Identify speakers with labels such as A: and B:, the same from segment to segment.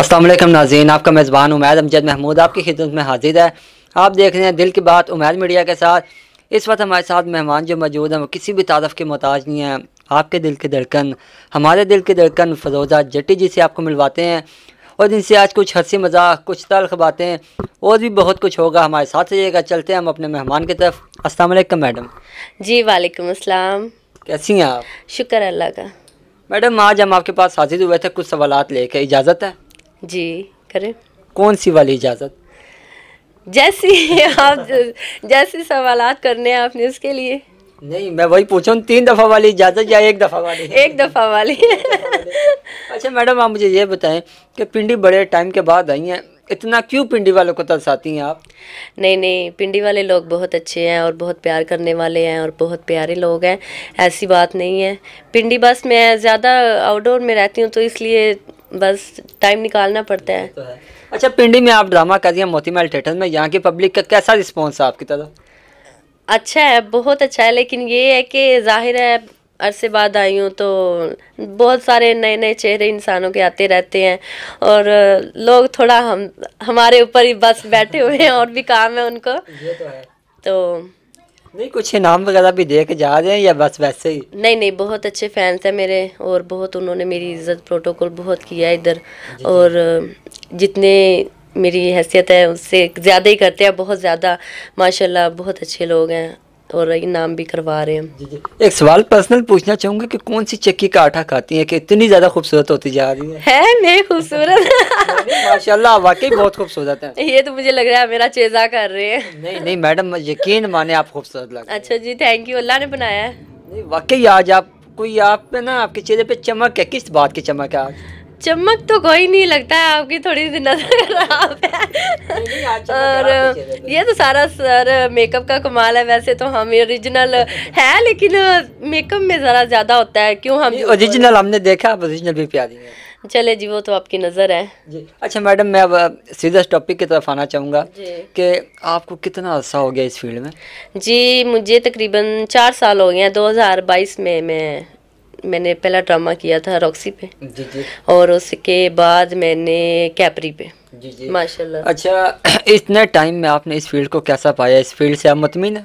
A: असलम नाजीन आपका मेज़बान उमैद अमजद महमूद आपकी खिदमत में हाजिर है आप देख रहे हैं दिल की बात उमैद मीडिया के साथ इस वक्त हमारे साथ मेहमान जो मौजूद हैं वो किसी भी तारफ़ के मोहताज नहीं हैं आपके दिल की धड़कन हमारे दिल की धड़कन फरोज़ा जट्टी जी से आपको मिलवाते हैं और इनसे आज कुछ हंसी मजाक कुछ तलख बातें और भी बहुत कुछ होगा हमारे साथ रहिएगा चलते हैं हम अपने मेहमान की तरफ असल मैडम
B: जी वालेकुम असलम
A: कैसी हैं आप
B: शुक्र अल्लाह का
A: मैडम आज हम आपके पास हाजिर हुए थे कुछ सवाल लेके इजाज़त है
B: जी करें
A: कौन सी वाली इजाज़त
B: जैसी आप जैसे सवाल करने हैं आपने उसके लिए
A: नहीं मैं वही पूछा तीन दफ़ा वाली इजाज़त या एक दफ़ा वाली
B: एक दफ़ा वाली
A: अच्छा मैडम आप मुझे ये बताएं कि पिंडी बड़े टाइम के बाद आई हैं इतना क्यों पिंडी वालों को तरसाती हैं आप
B: नहीं नहीं पिंडी वाले लोग बहुत अच्छे हैं और बहुत प्यार करने वाले हैं और बहुत प्यारे लोग हैं ऐसी बात नहीं है पिंडी बस मैं ज़्यादा आउटडोर में रहती हूँ तो इसलिए बस टाइम निकालना पड़ता तो है,
A: अच्छा पिंडी में आप ड्रामा कर रही हैं मोतीमहल थिएटर में यहाँ की पब्लिक का कैसा रिस्पॉन्स है आपकी तरफ
B: अच्छा है बहुत अच्छा है लेकिन ये है कि जाहिर है अरसे बाद आई हूँ तो बहुत सारे नए नए चेहरे इंसानों के आते रहते हैं और लोग थोड़ा हम हमारे ऊपर ही बस बैठे हुए हैं और भी काम है उनको ये तो
A: है तो नहीं कुछ इनाम वगैरह भी दे के जा रहे हैं या बस वैसे ही
B: नहीं नहीं बहुत अच्छे फैंस हैं मेरे और बहुत उन्होंने मेरी इज्जत प्रोटोकॉल बहुत किया है इधर और जितने मेरी हैसियत है उससे ज़्यादा ही करते हैं बहुत ज़्यादा माशाल्लाह बहुत अच्छे लोग हैं और नाम भी करवा रहे हैं
A: एक सवाल पर्सनल पूछना चाहूंगी कि कौन सी चक्की का आटा खाती है कि इतनी ज़्यादा खूबसूरत होती जा रही है
B: है मैं खूबसूरत
A: माशाल्लाह वाकई बहुत खूबसूरत
B: है ये तो मुझे लग रहा है मेरा चेजा कर रहे हैं
A: नहीं नहीं मैडम यकीन माने आप खूबसूरत लग
B: अच्छा जी थैंक यू अल्लाह ने बनाया है
A: वाकई आज आप कोई आप ना आपके चेहरे पे चमक है किस बात की चमक है आज चमक तो कोई नहीं लगता है
B: आपकी थोड़ी सी नजर खराब है और तो। ये तो सारा सर मेकअप का कमाल है वैसे तो हम ओरिजिनल है लेकिन मेकअप में ज़रा ज़्यादा होता है क्यों हम ओरिजिनल
A: हमने देखा आप ओरिजिनल भी प्यारी
B: हैं चले जी वो तो आपकी नज़र है
A: जी अच्छा मैडम मैं अब सीधा टॉपिक की तरफ आना चाहूँगा कि आपको कितना अर्सा हो गया इस फील्ड में
B: जी मुझे तकरीबन चार साल हो गए हैं 2022 में मैं मैंने पहला ड्रामा किया था रॉक्सी पे जी जी और उसके बाद मैंने कैपरी पे जी जी माशाल्लाह
A: अच्छा इतने टाइम में आपने इस फील्ड को कैसा पाया इस फील्ड से आप मुतमिन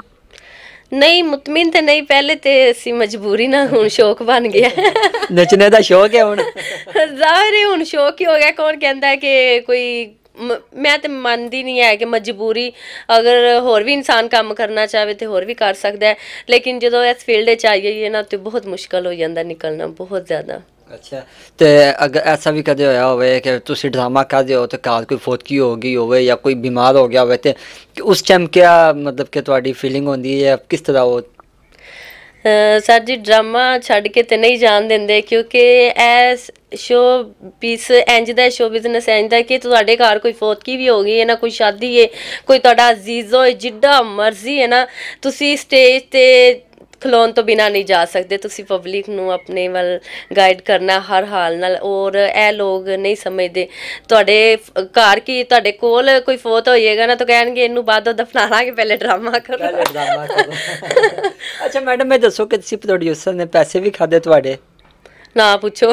B: नहीं मुतमिन तो नहीं पहले तो ऐसी मजबूरी ना हूँ शौक बन गया
A: नचने का शौक है हूँ
B: जाहिर हूँ शौक ही हो गया कौन कहता है कि कोई ਮੈਂ ਤੇ ਮੰਨਦੀ ਨਹੀਂ ਹੈ ਕਿ ਮਜਬੂਰੀ ਅਗਰ ਹੋਰ ਵੀ ਇਨਸਾਨ ਕੰਮ ਕਰਨਾ ਚਾਹਵੇ ਤੇ ਹੋਰ ਵੀ ਕਰ ਸਕਦਾ ਹੈ ਲੇਕਿਨ ਜਦੋਂ ਇਸ ਫੀਲਡ ਵਿੱਚ ਆਈਏ ਨਾ ਤੇ ਬਹੁਤ ਮੁਸ਼ਕਲ ਹੋ ਜਾਂਦਾ ਨਿਕਲਣਾ ਬਹੁਤ ਜ਼ਿਆਦਾ ਅੱਛਾ
A: ਤੇ ਅਗਰ ਐਸਾ ਵੀ ਕਦੇ ਹੋਇਆ ਹੋਵੇ ਕਿ ਤੁਸੀਂ ਡਰਾਮਾ ਕਰਦੇ ਹੋ ਤੇ ਕਾਲ ਕੋਈ ਫੋਤਕੀ ਹੋ ਗਈ ਹੋਵੇ ਜਾਂ ਕੋਈ ਬਿਮਾਰ ਹੋ ਗਿਆ ਹੋਵੇ ਤੇ ਉਸ ਟਾਈਮ ਕਿਆ ਮਤਲਬ ਕਿ ਤੁਹਾਡੀ ਫੀਲਿੰਗ ਹੁੰਦੀ ਹੈ ਕਿਸ ਤਰ੍ਹਾਂ ਉਹ
B: ਸਰ ਜੀ ਡਰਾਮਾ ਛੱਡ ਕੇ ਤੇ ਨਹੀਂ ਜਾਣ ਦਿੰਦੇ ਕਿਉਂਕਿ ਐਸ ਸ਼ੋ ਪੀਸ ਇੰਜ ਦਾ ਸ਼ੋ ਬਿਜ਼ਨਸ ਇੰਜ ਦਾ ਕਿ ਤੁਹਾਡੇ ਘਰ ਕੋਈ ਫੋਤਕੀ ਵੀ ਹੋ ਗਈ ਹੈ ਨਾ ਕੋਈ ਸ਼ਾਦੀ ਹੈ ਕੋਈ ਤੁਹਾਡਾ ਅਜ਼ੀਜ਼ ਹੋਏ ਜਿੱਡਾ ਮਰਜ਼ੀ ਹੈ ਨਾ ਤੁਸੀਂ ਸਟੇਜ ਤੇ ਖਲੋਣ ਤੋਂ ਬਿਨਾ ਨਹੀਂ ਜਾ ਸਕਦੇ ਤੁਸੀਂ ਪਬਲਿਕ ਨੂੰ ਆਪਣੇ ਵੱਲ ਗਾਈਡ ਕਰਨਾ ਹਰ ਹਾਲ ਨਾਲ ਔਰ ਇਹ ਲੋਕ ਨਹੀਂ ਸਮਝਦੇ ਤੁਹਾਡੇ ਘਰ ਕੀ ਤੁਹਾਡੇ ਕੋਲ ਕੋਈ ਫੋਤ ਹੋਏਗਾ ਨਾ ਤਾਂ ਕਹਿਣਗੇ ਇਹਨੂੰ ਬਾਅਦੋਂ ਦਫਨਾਣਾਗੇ ਪਹਿਲੇ ਡਰਾਮਾ ਕਰੋ ਪਹਿਲੇ ਡਰਾਮਾ ਕਰੋ
A: ਅੱਛਾ ਮੈਡਮ ਮੈਂ ਦੱਸੋ ਕਿ ਤੁਸੀਂ ਪ੍ਰੋਡਿਊਸਰ ਨੇ ਪੈਸੇ ਵੀ ਖਾਦੇ
B: ਤੁਹਾਡੇ ਨਾ ਪੁੱਛੋ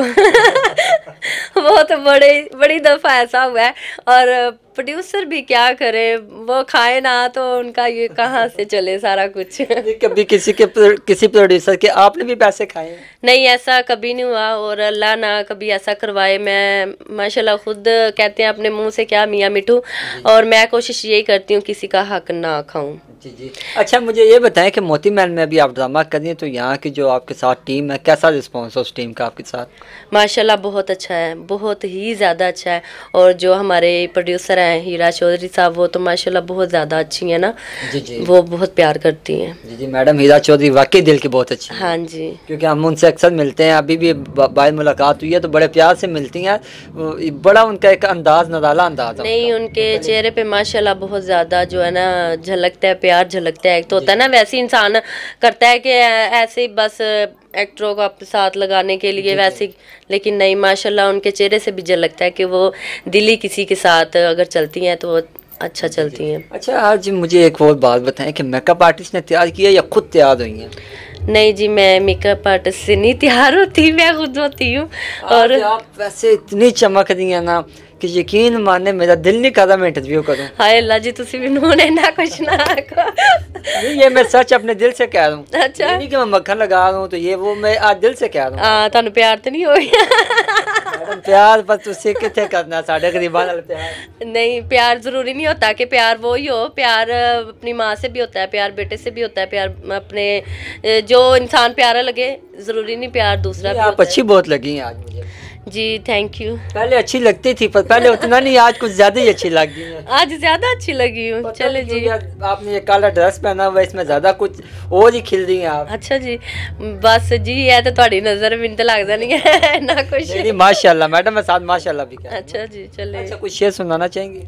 B: ਬਹੁਤ ਬੜੇ ਬੜੀ ਦਫਾ ਐਸਾ ਹੋਇਆ ਔਰ प्रोड्यूसर भी क्या करे वो खाए ना तो उनका ये कहाँ से चले सारा कुछ कभी
A: किसी के किसी प्रोड्यूसर के आपने भी पैसे खाए
B: नहीं ऐसा कभी नहीं हुआ और अल्लाह ना कभी ऐसा करवाए मैं माशाल्लाह खुद कहते हैं अपने मुंह से क्या मियाँ मिठू और मैं कोशिश यही करती हूँ किसी का हक ना खाऊं
A: जी जी अच्छा मुझे ये बताएं कि मोती महल में अभी आप ड्रामा कर रही तो यहाँ की जो आपके साथ टीम है कैसा रिस्पॉन्स है उस टीम का आपके साथ
B: माशाल्लाह बहुत अच्छा है बहुत ही ज़्यादा अच्छा है और जो हमारे प्रोड्यूसर तरह हैं हीरा चौधरी साहब वो तो माशाल्लाह बहुत ज़्यादा अच्छी है ना जी जी वो बहुत प्यार
A: करती हैं जी जी मैडम हीरा चौधरी वाकई दिल की बहुत अच्छी
B: हाँ जी क्योंकि हम उनसे
A: अक्सर मिलते हैं अभी भी बाय मुलाकात हुई है तो बड़े प्यार से मिलती हैं बड़ा उनका एक अंदाज नजाला अंदाज
B: नहीं उनके चेहरे पे माशाला बहुत ज़्यादा जो है ना झलकता है प्यार झलकता है एक तो होता है ना वैसे इंसान करता है कि ऐसे बस एक्टरों को अपने साथ लगाने के लिए वैसे लेकिन नहीं माशाल्लाह उनके चेहरे से भी जल लगता है कि वो दिली किसी के साथ अगर चलती हैं तो वो अच्छा चलती
A: हैं अच्छा आज मुझे एक और बात बताएं कि मेकअप आर्टिस्ट ने तैयार किया या खुद तैयार हुई हैं नहीं जी मैं मेकअप आर्टिस्ट से नहीं तैयार होती मैं खुद होती हूँ और आप वैसे इतनी चमक रही है ना ਕਿ ਯਕੀਨ ਮਾਨੇ ਮੇਰਾ ਦਿਲ ਨਹੀਂ ਕਰਦਾ ਮੈਂ ਇੰਟਰਵਿਊ ਕਰੂੰ
B: ਹਾਏ ਅੱਲਾ ਜੀ ਤੁਸੀਂ ਮੈਨੂੰ ਨੇ ਨਾ ਕੁਛ ਨਾ ਆਖੋ
A: नहीं ये मैं सच अपने दिल से कह रहा
B: हूँ अच्छा नहीं कि मैं मक्खन लगा रहा हूँ तो ये वो मैं आज
A: दिल से कह रहा हूँ हाँ तुम प्यार तो नहीं हो मैडम प्यार बस तुसी कितने करना साढ़े गरीबा नाल प्यार
B: नहीं प्यार जरूरी नहीं होता कि प्यार वो ही हो प्यार अपनी मां से भी होता है प्यार बेटे से भी होता है प्यार अपने जो इंसान प्यारा लगे जरूरी नहीं प्यार दूसरा आप अच्छी
A: बहुत लगी आज मुझे
B: जी थैंक यू पहले
A: अच्छी लगती थी पर पहले उतना नहीं आज कुछ ज्यादा ही अच्छी लग गई
B: आज ज्यादा अच्छी लगी हूँ चले जी आपने ये काला
A: ड्रेस पहना हुआ इसमें ज्यादा कुछ और ही खिल दी आप अच्छा जी बस जी ये तो थोड़ी
B: नजर मिन तो लगता नहीं है ना कुछ
A: माशाल्लाह मैडम मैं साथ माशाल्लाह भी
B: अच्छा जी चले अच्छा कुछ शेर
A: सुनाना चाहेंगे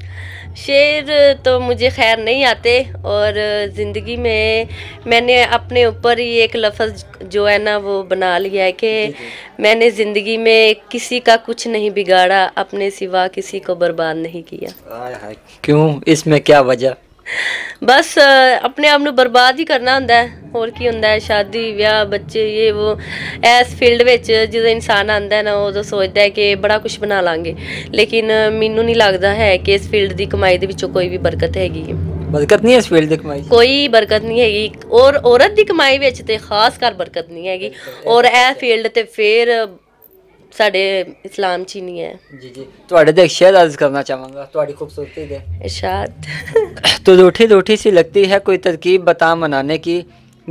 B: शेर तो मुझे खैर नहीं आते और ज़िंदगी में मैंने अपने ऊपर ही एक लफ्ज़ जो है ना वो बना लिया है कि मैंने ज़िंदगी में किस किसी का कुछ नहीं बिगाड़ा अपने सिवा किसी को बर्बाद नहीं किया
A: क्यों इसमें क्या वजह
B: ਬਸ ਆਪਣੇ ਆਪ ਨੂੰ ਬਰਬਾਦ ਹੀ ਕਰਨਾ ਹੁੰਦਾ ਹੈ ਹੋਰ ਕੀ ਹੁੰਦਾ ਹੈ ਸ਼ਾਦੀ ਵਿਆਹ ਬੱਚੇ ਇਹ ਉਹ ਐਸ ਫੀਲਡ ਵਿੱਚ ਜਦੋਂ ਇਨਸਾਨ ਆਂਦਾ ਨਾ ਉਦੋਂ ਸੋਚਦਾ ਹੈ ਕਿ ਬੜਾ ਕੁਝ ਬਣਾ ਲਾਂਗੇ ਲੇਕਿਨ ਮੈਨੂੰ ਨਹੀਂ ਲੱਗਦਾ ਹੈ ਕਿ ਇਸ ਫੀਲਡ ਦੀ ਕਮਾਈ ਦੇ ਵਿੱਚੋਂ ਕੋਈ ਵੀ ਬਰਕਤ ਹੈਗੀ ਹੈ
A: ਬਰਕਤ ਨਹੀਂ ਹੈ ਇਸ ਫੀਲਡ ਦੀ ਕਮਾਈ
B: ਕੋਈ ਬਰਕਤ ਨਹੀਂ ਹੈਗੀ ਔਰ ਔਰਤ ਦੀ ਕਮਾਈ ਵਿੱਚ ਤੇ ਖਾਸ ਕਰ ਬਰਕਤ ਨਹੀਂ ਹੈਗੀ ਔਰ ਇਹ ਫੀਲਡ ਤੇ ਫੇਰ ਸਾਡੇ ਇਸਲਾਮ ਚ ਹੀ ਨਹੀਂ ਹੈ ਜੀ ਜੀ
A: ਤੁਹਾਡੇ ਤੇ ਇਰਸ਼ਾਦ अर्ज करना चाहूंगा ਤੁਹਾਡੀ ਖੂਬਸੂਰਤੀ ਦੇ इरशाद तो रूठी रूठी सी लगती है कोई तरकीब बता मनाने की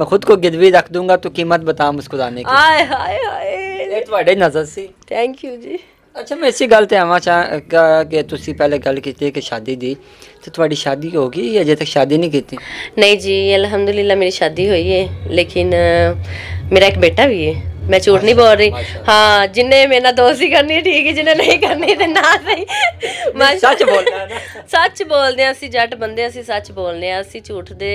A: मैं खुद को गिरवी रख दूंगा तो कीमत बता मुस्कुराने की ਆਏ
B: ਹਾਏ ਹਾਏ ਇਹ ਤੁਹਾਡੇ ਨਜ਼ਰ ਸੀ ਥੈਂਕ ਯੂ ਜੀ
A: ਅੱਛਾ ਮੈਂ ਇਸੇ ਗੱਲ ਤੇ ਆਵਾਂ ਚਾਹਾਂਗਾ ਕਿ ਤੁਸੀਂ ਪਹਿਲੇ ਗੱਲ ਕੀਤੀ ਕਿ ਸ਼ਾਦੀ ਦੀ ਤੇ ਤੁਹਾਡੀ ਸ਼ਾਦੀ ਹੋ ਗਈ ਅਜੇ ਤੱਕ ਸ਼ਾਦੀ ਨਹੀਂ ਕੀਤੀ नहीं
B: जी अल्हम्दुलिल्लाह मेरी शादी हुई है लेकिन अ, मेरा एक बेटा भी है ਮੈਂ ਝੂਠ ਨਹੀਂ ਬੋਲ ਰਹੀ ਹਾਂ ਜਿੰਨੇ ਮੇਰੇ ਨਾਲ ਦੋਸਤੀ ਕਰਨੀ ਠੀਕ ਹੈ ਜਿੰਨੇ ਨਹੀਂ ਕਰਨੀ ਤੇ ਨਾ ਸਹੀ ਮੈਂ ਸੱਚ ਬੋਲਦਾ ਨਾ ਸੱਚ ਬੋਲਦੇ ਆ ਅਸੀਂ ਜੱਟ ਬੰਦੇ ਅਸੀਂ ਸੱਚ ਬੋਲਨੇ ਆ ਅਸੀਂ ਝੂਠ ਦੇ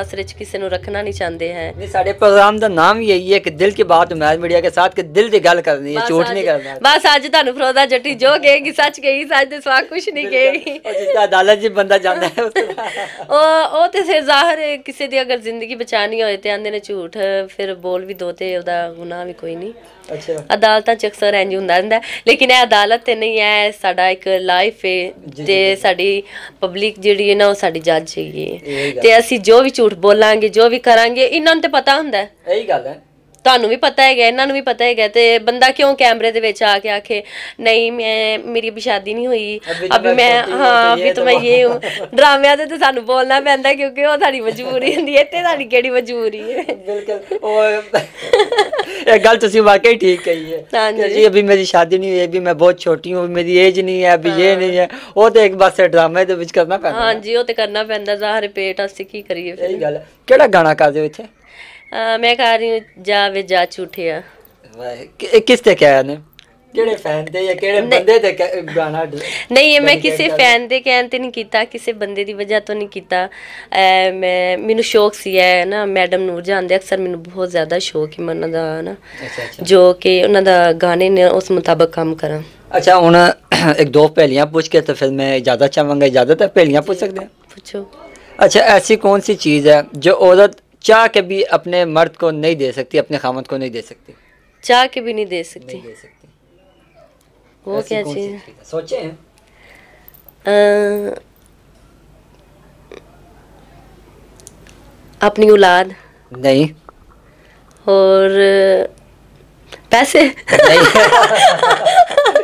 B: ਆਸਰੇ 'ਚ ਕਿਸੇ ਨੂੰ ਰੱਖਣਾ ਨਹੀਂ ਚਾਹੁੰਦੇ ਹੈ ਨਹੀਂ ਸਾਡੇ
A: ਪ੍ਰੋਗਰਾਮ ਦਾ ਨਾਮ ਹੀ ਇਹੀ ਹੈ ਕਿ ਦਿਲ ਕੀ ਬਾਤ ਮੈਜ ਮੀਡੀਆ ਕੇ ਸਾਥ ਕਿ ਦਿਲ ਦੀ ਗੱਲ ਕਰਨੀ ਹੈ ਝੂਠ ਨਹੀਂ ਕਰਨਾ
B: ਬਸ ਅੱਜ ਤੁਹਾਨੂੰ ਫਰੋਦਾ ਜੱਟੀ ਜੋ ਕਹੇਗੀ ਸੱਚ ਕਹੀ ਸੱਚ ਦੇ ਸਵਾ ਕੁਝ ਨਹੀਂ ਕਹੀ ਉਹ ਜਿਸ ਦਾ ਅਦਾਲਤ ਜੀ ਬੰਦਾ ਜਾਂਦਾ ਹੈ ਉਹ ਉਹ ਤੇ ਸੇ ਜ਼ਾਹਰ ਕਿਸੇ ਦੀ ਅਗਰ ਜ਼ਿੰਦਗੀ ਬਚਾਣੀ ਹੋਏ ਤੇ ਆਂਦੇ ਨੇ ਝੂਠ ਫਿਰ ਬੋਲ ਵੀ ਦੋ ਤੇ ਉਹਦਾ ਗੁਨਾਹ ਵੀ ਕੋਈ ਨਹੀਂ ਅੱਛਾ ਅਦਾਲਤਾਂ ਚ ਅਕਸਰ ਇੰਜ ਹੁੰਦਾ ਰਹਿੰਦਾ ਲੇਕਿਨ ਇਹ ਅਦਾਲਤ ਤੇ ਨਹੀਂ ਹੈ ਸਾਡਾ ਇੱਕ ਲਾਈਫ ਹੈ ਤੇ ਸਾਡੀ ਪਬਲਿਕ ਜਿਹੜੀ ਹੈ ਨਾ ਉਹ ਸਾਡੀ ਜੱਜ ਹੈਗੀ ਹੈ ਤੇ ਅਸੀਂ ਜੋ ਵੀ ਝੂਠ ਬੋਲਾਂਗੇ ਜੋ ਵੀ ਕਰਾਂਗੇ ਇਹਨਾਂ ਨੂੰ ਤੇ ਪਤਾ ਹੁੰਦਾ ਹੈ ਇਹੀ ਗੱਲ ਹੈ ਤੁਹਾਨੂੰ ਵੀ ਪਤਾ ਹੈਗਾ ਇਹਨਾਂ ਨੂੰ ਵੀ ਪਤਾ ਹੈਗਾ ਤੇ ਬੰਦਾ ਕਿਉਂ ਕੈਮਰੇ ਦੇ ਵਿੱਚ ਆ ਕੇ ਆਖੇ ਨਹੀਂ ਮੈਂ ਮੇਰੀ ਅਭੀ ਸ਼ਾਦੀ ਨਹੀਂ ਹੋਈ ਅਭੀ ਮੈਂ ਹਾਂ ਅਭੀ ਤਾਂ ਮੈਂ ਇਹ ਹੂੰ ਡਰਾਮਿਆਂ ਤੇ ਤਾਂ ਸਾਨੂੰ ਬੋਲਣਾ ਪੈਂਦਾ ਕਿਉਂਕਿ ਉਹ ਸਾਡੀ ਮਜਬੂਰੀ ਹੁੰਦੀ ਹੈ ਤੇ ਸਾਡੀ ਕਿਹੜੀ ਮਜਬੂਰੀ ਹੈ ਬਿਲਕੁਲ ਉਹ
A: ਇਹ ਗੱਲ ਤੁਸੀਂ ਵਾਕਈ ਠੀਕ ਕਹੀ ਹੈ
B: ਹਾਂ ਜੀ ਅਭੀ
A: ਮੇਰੀ ਸ਼ਾਦੀ ਨਹੀਂ ਹੋਈ ਅਭੀ ਮੈਂ ਬਹੁਤ ਛੋਟੀ ਹੂੰ ਮੇਰੀ ਏਜ ਨਹੀਂ ਹੈ ਅਭੀ ਇਹ ਨਹੀਂ ਹੈ ਉਹ ਤੇ ਇੱਕ ਬਸ ਡਰਾਮੇ ਦੇ ਵਿੱਚ ਕਰਨਾ ਪੈਂਦਾ ਹਾਂਜੀ
B: ਉਹ ਤੇ ਕਰਨਾ ਪੈਂਦਾ ਜ਼ਾਹਰ ਪੇਟ ਅਸੀਂ ਕੀ ਕਰੀਏ ਫਿਰ ਇਹ ਗੱਲ
A: ਕਿਹੜਾ ਗਾਣਾ ਕਰਦੇ ਹੋ ਇੱਥੇ
B: ਮੈਂ ਕਹ ਰਹੀ ਹਾਂ ਜਾ ਵੇ ਜਾ ਝੂਠਿਆ
A: ਕਿਸ ਤੇ ਕਿਹਾ ਨੇ
B: ਕਿਹੜੇ ਫੈਨ ਤੇ ਜਾਂ ਕਿਹੜੇ ਬੰਦੇ ਤੇ ਗਾਣਾ ਨਹੀਂ ਇਹ ਮੈਂ ਕਿਸੇ ਫੈਨ ਦੇ ਕਹਿਣ ਤੇ ਨਹੀਂ ਕੀਤਾ ਕਿਸੇ ਬੰਦੇ ਦੀ ਵਜ੍ਹਾ ਤੋਂ ਨਹੀਂ ਕੀਤਾ ਮੈਂ ਮੈਨੂੰ ਸ਼ੌਕ ਸੀ ਹੈ ਨਾ ਮੈਡਮ ਨੂਰ ਜਾਨ ਦੇ ਅਕਸਰ ਮੈਨੂੰ ਬਹੁਤ ਜ਼ਿਆਦਾ ਸ਼ੌਕ ਹੀ ਮਨ ਦਾ ਨਾ ਜੋ ਕਿ ਉਹਨਾਂ ਦਾ ਗਾਣੇ ਨੇ ਉਸ ਮੁਤਾਬਕ ਕੰਮ ਕਰਾਂ
A: ਅੱਛਾ ਹੁਣ ਇੱਕ ਦੋ ਪਹਿਲੀਆਂ ਪੁੱਛ ਕੇ ਤਾਂ ਫਿਰ ਮੈਂ ਜ਼ਿਆਦਾ ਚਾਹਾਂਗਾ ਜ਼ਿਆਦਾ ਤਾਂ ਪਹਿਲੀਆਂ ਪੁੱਛ ਸਕਦੇ ਆ ਪੁੱਛੋ ਅੱਛਾ ਐਸੀ ਕੌਣ ਸੀ ਚੀਜ਼ ਹੈ ਜੋ ਔਰਤ चाह के भी अपने मर्द को नहीं दे सकती अपने खामत को नहीं दे सकती
B: चाह के भी नहीं दे सकती वो क्या चीज़ सोचे अपनी औलाद नहीं और पैसे नहीं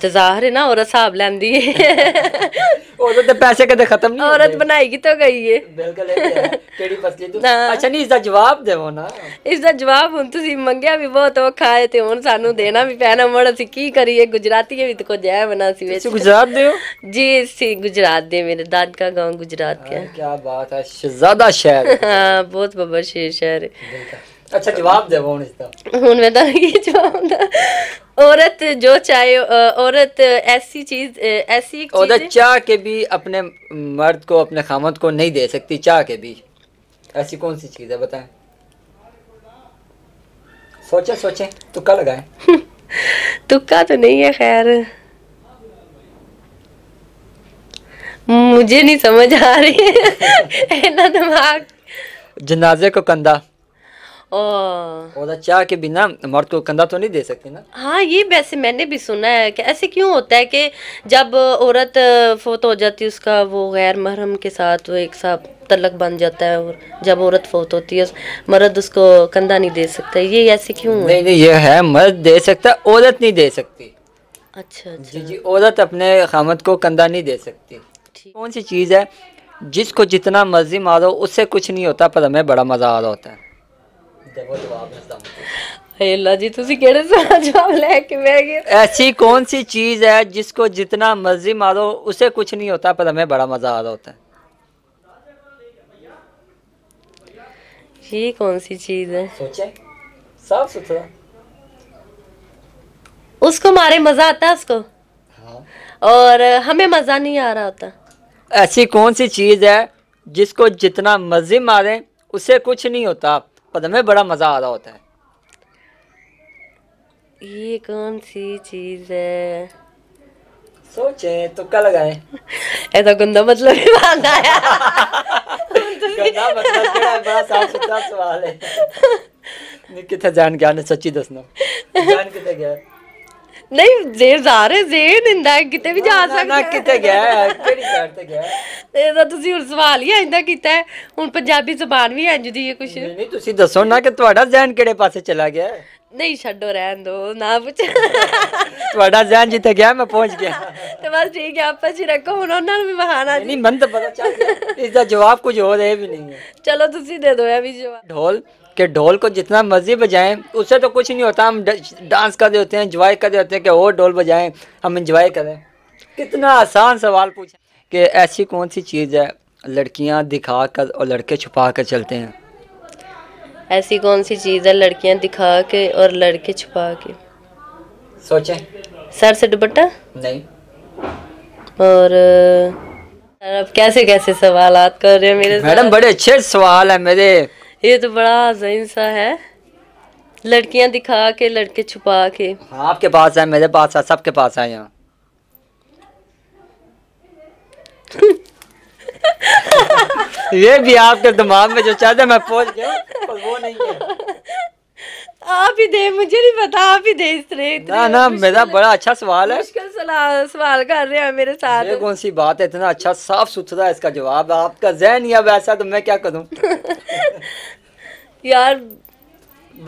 B: ਤੇ ਜ਼ਾਹਰ ਹੈ ਨਾ ਔਰਤ ਹਿਸਾਬ ਲੈਂਦੀ ਹੈ ਔਰਤ ਦੇ ਪੈਸੇ ਕਦੇ ਖਤਮ ਨਹੀਂ ਔਰਤ ਬਣਾਏਗੀ ਤਾਂ ਗਈ ਹੈ
A: ਬਿਲਕੁਲ ਕਿਹੜੀ ਫਸਲੀ ਤੂੰ ਅੱਛਾ ਨਹੀਂ ਇਸ ਦਾ ਜਵਾਬ ਦੇਵੋ ਨਾ
B: ਇਸ ਦਾ ਜਵਾਬ ਹੁਣ ਤੁਸੀਂ ਮੰਗਿਆ ਵੀ ਬਹੁਤ ਔਖਾ ਹੈ ਤੇ ਹੁਣ ਸਾਨੂੰ ਦੇਣਾ ਵੀ ਪੈਣਾ ਮੜ ਅਸੀਂ ਕੀ ਕਰੀਏ ਗੁਜਰਾਤੀ ਵੀ ਤੇ ਕੁਝ ਹੈ ਬਣਾ ਸੀ ਵਿੱਚ ਗੁਜਰਾਤ ਦੇ ਹੋ ਜੀ ਸੀ ਗੁਜਰਾਤ ਦੇ ਮੇਰੇ ਦਾਦ ਦਾ گاؤں ਗੁਜਰਾਤ ਦਾ ਕੀ ਬਾਤ ਹੈ
A: ਸ਼ਹਜ਼ਾਦਾ ਸ਼ਹਿਰ
B: ਹਾਂ ਬਹੁਤ ਬੱਬਰ ਸ਼ਹਿਰ ਹੈ ਅੱਛਾ ਜਵਾਬ ਦੇਵੋ औरत जो चाहे औरत ऐसी चीज ऐसी चाह
A: के भी अपने मर्द को अपने को नहीं दे सकती चाह के भी ऐसी कौन सी चीज है बताएं सोचे सोचे तुक्का लगाए
B: तुक्का तो नहीं है खैर मुझे नहीं समझ आ रही है ना दिमाग
A: जनाजे को कंधा
B: और
A: चाह अच्छा के बिना मर्द को कंधा तो नहीं दे सकती ना
B: हाँ ये वैसे मैंने भी सुना है कि ऐसे क्यों होता है कि जब औरत फोत हो जाती है उसका वो गैर महरम के साथ वो एक साथ तलक बन जाता है और जब औरत फोत होती है मर्द उसको कंधा नहीं दे सकता ये ऐसे क्यों नहीं नहीं ये है
A: मर्द दे सकता औरत नहीं दे सकती
B: अच्छा, अच्छा। जी जी औरत अपने खामद को
A: कंधा नहीं दे सकती कौन सी चीज़ है जिसको जितना मर्जी मारो उससे कुछ नहीं होता पर हमें बड़ा मज़ा आ रहा होता है ਦੇਖੋ ਜਵਾਬ ਇਸ ਦਾ ਹੇ ਅੱਲਾ ਜੀ ਤੁਸੀਂ
B: ऐसी
A: कौन सी चीज है जिसको जितना मर्जी मारो उसे कुछ नहीं होता पर हमें बड़ा मजा आ रहा होता है
B: ये कौन सी चीज है सोचे साफ सुथरा उसको मारे मजा आता है उसको हाँ। और हमें मजा नहीं आ रहा होता
A: ऐसी कौन सी चीज है जिसको जितना मर्जी मारे उसे कुछ नहीं होता पर में बड़ा मज़ा आ रहा होता है
B: ये कौन सी चीज़ है सोचे तुक्का लगाए ऐसा गंदा मतलब ही मांगा है गंदा मतलब बड़ा साफ सुथरा सवाल है
A: किथे जान गया ने सच्ची दसना जान किथे गया
B: ਨਹੀਂ ਜੇ ਜਾ ਹੈ ਜ਼ੇਨ ਹੁੰਦਾ ਕਿਤੇ ਵੀ ਜਾ ਸਕਦਾ ਨਾ ਕਿਤੇ ਗਿਆ ਕਿਹੜੀ
A: ਗੱਲ ਤੇ ਗਿਆ
B: ਇਹ ਤਾਂ ਤੁਸੀਂ ਹੁਣ ਸਵਾਲ ਹੀ ਆਇੰਦਾ ਕੀਤਾ ਹੁਣ ਪੰਜਾਬੀ ਜ਼ਬਾਨ ਵੀ ਇੰਜ ਦੀ ਹੈ ਕੁਛ ਨਹੀਂ ਨਹੀਂ ਤੁਸੀਂ
A: ਦੱਸੋ ਨਾ ਕਿ ਤੁਹਾਡਾ ਜ਼ਹਿਨ ਕਿਹੜੇ ਪਾਸੇ ਚਲਾ ਗਿਆ
B: ਨਹੀਂ ਛੱਡੋ ਰਹਿਣ ਦੋ ਨਾ ਪੁੱਛ
A: ਤੁਹਾਡਾ ਜ਼ਹਿਨ ਜਿੱਥੇ ਗਿਆ ਮੈਂ ਪਹੁੰਚ ਗਿਆ
B: ਤੇ ਬਸ ਠੀਕ ਹੈ ਆਪਾਂ ਜੀ ਰੱਖੋ ਹੁਣ ਉਹਨਾਂ ਨੂੰ ਵੀ ਬਹਾਨਾ ਨਹੀਂ ਮਨ ਪਤਾ ਚੱਲ ਗਿਆ
A: ਇਸ ਦਾ ਜਵਾਬ ਕੁਝ ਹੋਰ ਹੈ ਵੀ ਨਹੀਂ ਹੈ
B: ਚਲੋ ਤੁਸੀਂ ਦੇ ਦਿਓ ਇਹ ਵੀ ਜਵਾਬ
A: ਢੋਲ कि ढोल को जितना मर्जी बजाएं उससे तो कुछ नहीं होता हम डांस कर रहे होते हैं इंजॉय कर रहे होते हैं कि और ढोल बजाएं हम इंजॉय करें कितना आसान
B: सवाल पूछा
A: कि ऐसी कौन सी चीज़ है लड़कियां दिखा कर और लड़के छुपा कर चलते हैं
B: ऐसी कौन सी चीज़ है लड़कियां दिखा के और लड़के छुपा के सोचें सर से दुपट्टा नहीं और अब कैसे कैसे सवाल कर रहे हैं मेरे मैडम बड़े अच्छे सवाल है मेरे ये तो बड़ा अजीम सा है लड़कियां दिखा के लड़के छुपा के
A: हाँ, आपके पास है मेरे पास है सबके पास है यहाँ ये भी आपके दिमाग में जो चाहते मैं पहुंच गया
B: पर वो नहीं है आप ही दे मुझे नहीं पता आप ही दे इस तरह ना ना मेरा
A: बड़ा अच्छा सवाल है
B: सवाल कर रहे हैं मेरे साथ ये
A: कौन सी बात है इतना अच्छा साफ सुथरा इसका जवाब आपका जहन या वैसा तो मैं क्या करूँ यार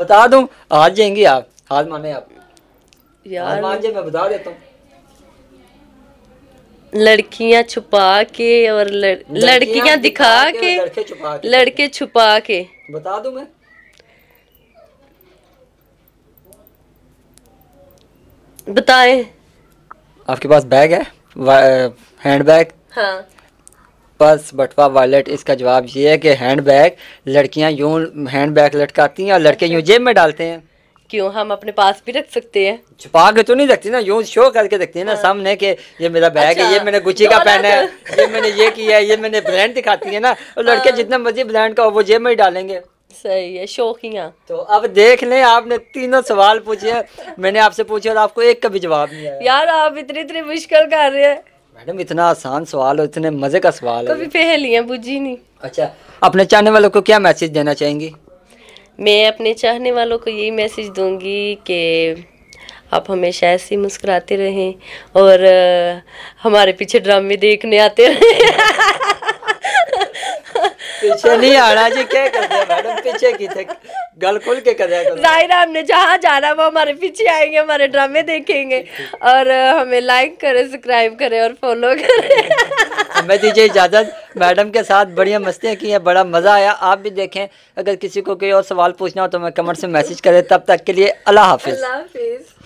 A: बता दूँ हार जाएंगी आप हार माने आप यार मान जाए मैं बता देता हूँ
B: लड़कियां छुपा के और लड़... लड़कियां दिखा के लड़के छुपा के लड़के छुपा के बता दूं मैं बताएं
A: आपके पास बैग है हैंड बैग पर्स बटवा वॉलेट इसका जवाब ये है कि हैंड बैग लड़कियाँ यूं हैंड बैग लटकाती हैं और लड़के अच्छा। यूँ जेब में डालते हैं
B: क्यों हम अपने
A: पास भी रख सकते हैं छुपा के तो नहीं रखती ना यूं शो करके रखती है ना हाँ। सामने के ये मेरा बैग अच्छा, है ये अच्छा, मैंने गुच्ची का पहना है तो- ये मैंने ये किया है ये मैंने ब्रांड दिखाती है ना और लड़के हाँ। जितना मर्जी ब्रांड का हो
B: वो जेब में ही डालेंगे सही है शौकिया तो अब देख
A: ले आपने तीनों सवाल पूछे मैंने आपसे पूछे और आपको एक का भी जवाब नहीं आया
B: यार आप इतनी इतनी मुश्किल कर रहे हैं
A: मैडम इतना आसान सवाल और इतने मजे का सवाल कभी
B: पहली है बुझी नहीं अच्छा
A: अपने चाहने वालों को क्या मैसेज देना चाहेंगी
B: मैं अपने चाहने वालों को यही मैसेज दूंगी कि आप हमेशा ऐसे ही मुस्कुराते रहें और हमारे पीछे ड्रामे देखने आते रहें पीछे नहीं आ रहा जी
A: क्या कर दिया मैडम पीछे की थे गल खुल के कर दिया तो।
B: जाहिर हमने जहाँ जाना वो हमारे पीछे आएंगे हमारे ड्रामे देखेंगे और हमें लाइक करें सब्सक्राइब करें और फॉलो करें
A: हमें दीजिए इजाज़त मैडम के साथ बढ़िया मस्तियाँ की हैं बड़ा मज़ा आया आप भी देखें अगर किसी को कोई और सवाल पूछना हो तो मैं कमेंट से मैसेज करें तब तक के लिए अल्लाह
B: हाफिज़